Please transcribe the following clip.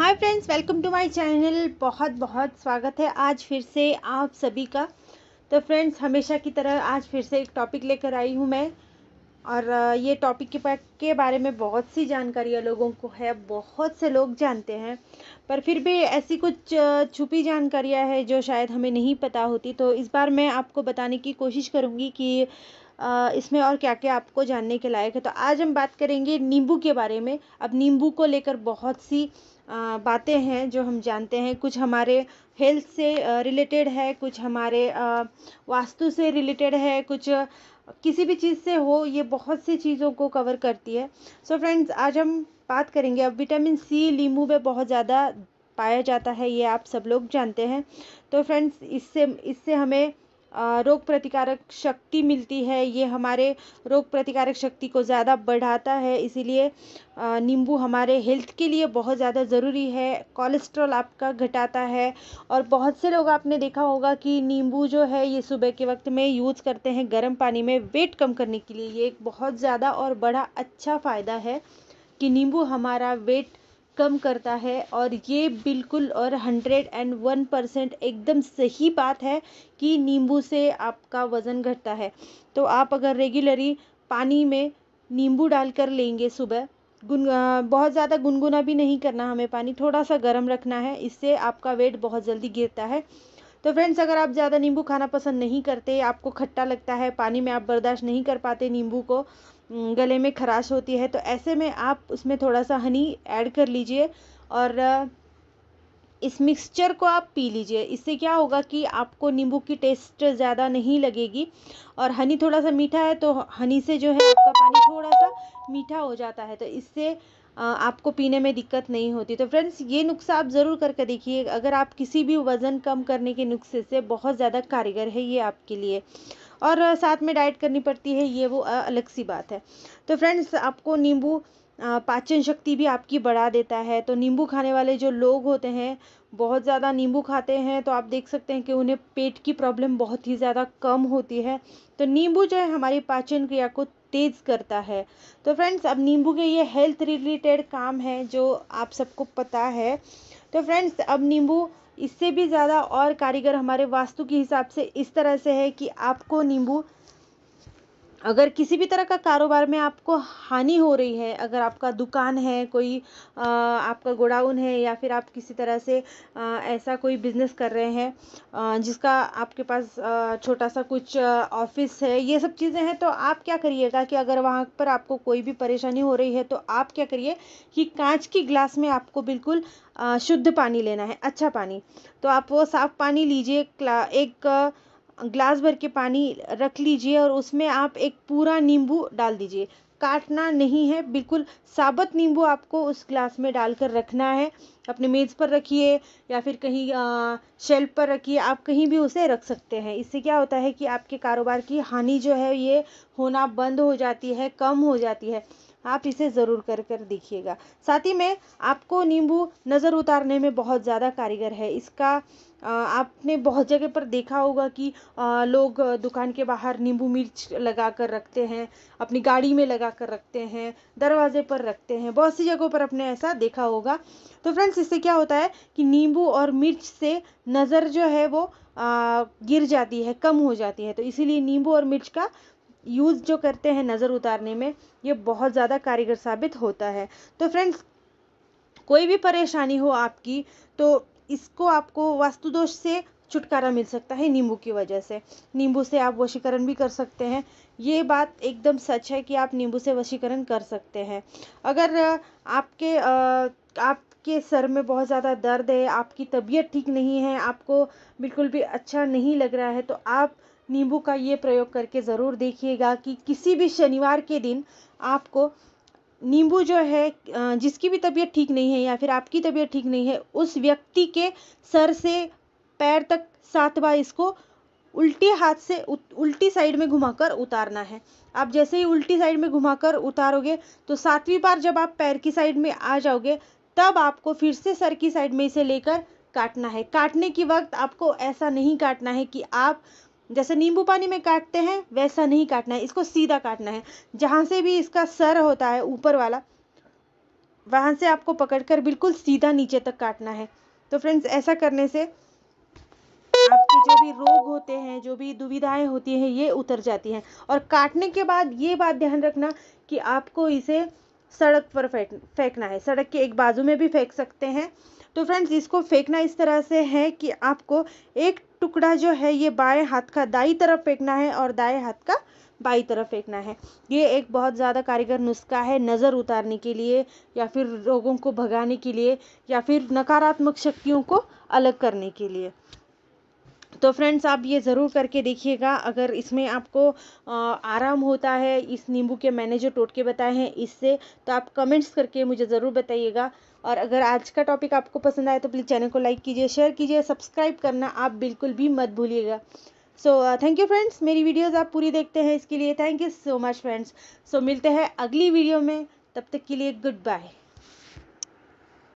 hi friends welcome to my channel बहुत बहुत स्वागत है आज फिर से आप सभी का तो फ्रेंड्स हमेशा की तरह आज फिर से एक टॉपिक लेकर आई हूँ मैं और ये टॉपिक के के बारे में बहुत सी जानकारियाँ लोगों को है बहुत से लोग जानते हैं पर फिर भी ऐसी कुछ छुपी जानकारियाँ है जो शायद हमें नहीं पता होती तो इस बार मैं आपको बताने की कोशिश करूँगी कि इसमें और क्या क्या आपको जानने के लायक है तो आज हम बात करेंगे नींबू के बारे में अब नींबू को लेकर बहुत सी बातें हैं जो हम जानते हैं कुछ हमारे हेल्थ से रिलेटेड है कुछ हमारे वास्तु से रिलेटेड है कुछ किसी भी चीज़ से हो ये बहुत सी चीज़ों को कवर करती है सो so फ्रेंड्स आज हम बात करेंगे अब विटामिन सी लीमू में बहुत ज़्यादा पाया जाता है ये आप सब लोग जानते हैं तो फ्रेंड्स इससे इससे हमें रोग प्रतिकारक शक्ति मिलती है ये हमारे रोग प्रतिकारक शक्ति को ज़्यादा बढ़ाता है इसीलिए नींबू हमारे हेल्थ के लिए बहुत ज़्यादा ज़रूरी है कोलेस्ट्रॉल आपका घटाता है और बहुत से लोग आपने देखा होगा कि नींबू जो है ये सुबह के वक्त में यूज़ करते हैं गर्म पानी में वेट कम करने के लिए ये एक बहुत ज़्यादा और बड़ा अच्छा फ़ायदा है कि नींबू हमारा वेट कम करता है और ये बिल्कुल और हंड्रेड एंड वन परसेंट एकदम सही बात है कि नींबू से आपका वज़न घटता है तो आप अगर रेगुलरी पानी में नींबू डाल कर लेंगे सुबह गुन बहुत ज़्यादा गुनगुना भी नहीं करना हमें पानी थोड़ा सा गर्म रखना है इससे आपका वेट बहुत जल्दी गिरता है तो फ्रेंड्स अगर आप ज़्यादा नींबू खाना पसंद नहीं करते आपको खट्टा लगता है पानी में आप बर्दाश्त नहीं कर पाते नींबू को गले में खराश होती है तो ऐसे में आप उसमें थोड़ा सा हनी ऐड कर लीजिए और इस मिक्सचर को आप पी लीजिए इससे क्या होगा कि आपको नींबू की टेस्ट ज़्यादा नहीं लगेगी और हनी थोड़ा सा मीठा है तो हनी से जो है आपका पानी थोड़ा सा मीठा हो जाता है तो इससे आपको पीने में दिक्कत नहीं होती तो फ्रेंड्स ये नुस्खा आप ज़रूर करके देखिए अगर आप किसी भी वज़न कम करने के नुस्खे से बहुत ज़्यादा कारीगर है ये आपके लिए और साथ में डाइट करनी पड़ती है ये वो अलग सी बात है तो फ्रेंड्स आपको नींबू पाचन शक्ति भी आपकी बढ़ा देता है तो नींबू खाने वाले जो लोग होते हैं बहुत ज़्यादा नींबू खाते हैं तो आप देख सकते हैं कि उन्हें पेट की प्रॉब्लम बहुत ही ज़्यादा कम होती है तो नींबू जो है हमारी पाचन क्रिया को तेज़ करता है तो फ्रेंड्स अब नींबू के ये हेल्थ रिलेटेड काम है जो आप सबको पता है तो फ्रेंड्स अब नींबू इससे भी ज़्यादा और कारीगर हमारे वास्तु के हिसाब से इस तरह से है कि आपको नींबू अगर किसी भी तरह का कारोबार में आपको हानि हो रही है अगर आपका दुकान है कोई आपका गोडाउन है या फिर आप किसी तरह से ऐसा कोई बिज़नेस कर रहे हैं जिसका आपके पास छोटा सा कुछ ऑफिस है ये सब चीज़ें हैं तो आप क्या करिएगा कि अगर वहाँ पर आपको कोई भी परेशानी हो रही है तो आप क्या करिए कि कांच की ग्लास में आपको बिल्कुल शुद्ध पानी लेना है अच्छा पानी तो आप वो साफ़ पानी लीजिए एक ग्लास भर के पानी रख लीजिए और उसमें आप एक पूरा नींबू डाल दीजिए काटना नहीं है बिल्कुल साबुत नींबू आपको उस ग्लास में डालकर रखना है अपने मेज़ पर रखिए या फिर कहीं शेल्फ पर रखिए आप कहीं भी उसे रख सकते हैं इससे क्या होता है कि आपके कारोबार की हानि जो है ये होना बंद हो जाती है कम हो जाती है आप इसे ज़रूर कर कर देखिएगा साथ ही में आपको नींबू नज़र उतारने में बहुत ज़्यादा कारीगर है इसका आपने बहुत जगह पर देखा होगा कि लोग दुकान के बाहर नींबू मिर्च लगा कर रखते हैं अपनी गाड़ी में लगा कर रखते हैं दरवाजे पर रखते हैं बहुत सी जगहों पर आपने ऐसा देखा होगा तो फ्रेंड्स इससे क्या होता है कि नींबू और मिर्च से नज़र जो है वो गिर जाती है कम हो जाती है तो इसीलिए नींबू और मिर्च का यूज़ जो करते हैं नज़र उतारने में ये बहुत ज़्यादा कारीगर साबित होता है तो फ्रेंड्स कोई भी परेशानी हो आपकी तो इसको आपको वास्तु दोष से छुटकारा मिल सकता है नींबू की वजह से नींबू से आप वशीकरण भी कर सकते हैं ये बात एकदम सच है कि आप नींबू से वशीकरण कर सकते हैं अगर आपके आपके सर में बहुत ज़्यादा दर्द है आपकी तबीयत ठीक नहीं है आपको बिल्कुल भी अच्छा नहीं लग रहा है तो आप नींबू का ये प्रयोग करके ज़रूर देखिएगा कि किसी भी शनिवार के दिन आपको नींबू जो है जिसकी भी तबीयत ठीक नहीं है या फिर आपकी तबीयत ठीक नहीं है उस व्यक्ति के सर से पैर तक सात बार इसको उल्टे हाथ से उल्टी साइड में घुमाकर उतारना है आप जैसे ही उल्टी साइड में घुमाकर उतारोगे तो सातवीं बार जब आप पैर की साइड में आ जाओगे तब आपको फिर से सर की साइड में इसे लेकर काटना है काटने के वक्त आपको ऐसा नहीं काटना है कि आप जैसे नींबू पानी में काटते हैं वैसा नहीं काटना है इसको सीधा काटना है जहाँ से भी इसका सर होता है ऊपर वाला वहाँ से आपको पकड़कर बिल्कुल सीधा नीचे तक काटना है तो फ्रेंड्स ऐसा करने से आपके जो भी रोग होते हैं जो भी दुविधाएं होती हैं ये उतर जाती हैं और काटने के बाद ये बात ध्यान रखना कि आपको इसे सड़क पर फेंक फेंकना है सड़क के एक बाजू में भी फेंक सकते हैं तो फ्रेंड्स इसको फेंकना इस तरह से है कि आपको एक टुकड़ा जो है ये बाएं हाथ का दाई तरफ फेंकना है और दाएं हाथ का बाई तरफ फेंकना है ये एक बहुत ज़्यादा कारीगर नुस्खा है नज़र उतारने के लिए या फिर रोगों को भगाने के लिए या फिर नकारात्मक शक्तियों को अलग करने के लिए तो फ्रेंड्स आप ये ज़रूर करके देखिएगा अगर इसमें आपको आराम होता है इस नींबू के मैंने जो टोटके बताए हैं इससे तो आप कमेंट्स करके मुझे ज़रूर बताइएगा और अगर आज का टॉपिक आपको पसंद आए तो प्लीज़ चैनल को लाइक कीजिए शेयर कीजिए सब्सक्राइब करना आप बिल्कुल भी मत भूलिएगा सो थैंक यू फ्रेंड्स मेरी वीडियोज़ आप पूरी देखते हैं इसके लिए thank you so much friends so मिलते हैं अगली वीडियो में तब तक के लिए गुड बाय